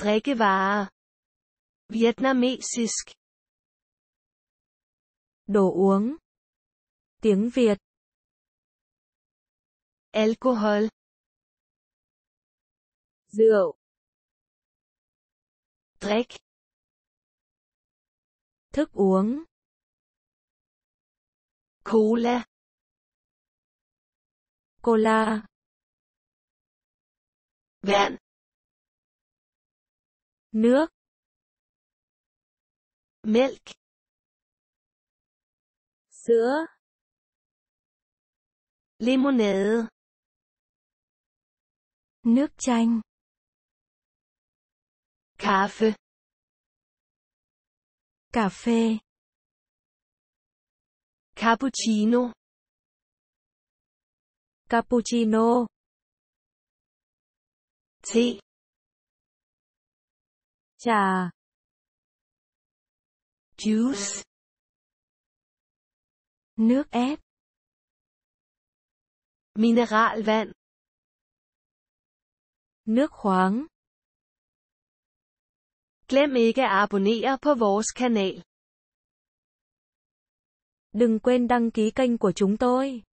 drikkevarer, vietnamesisk, đồ uống, tiếng Việt, alcohol, rượu, Dreck. Thức uống. Cola. Cola. Vẹn nước milk sữa limonade nước chanh kaffe cà phê cappuccino cappuccino tea trà juice nước ép mineral mineralvand nước khoáng Glem ikke at abonnere på vores kanal. Đừng quên đăng ký kênh của chúng tôi.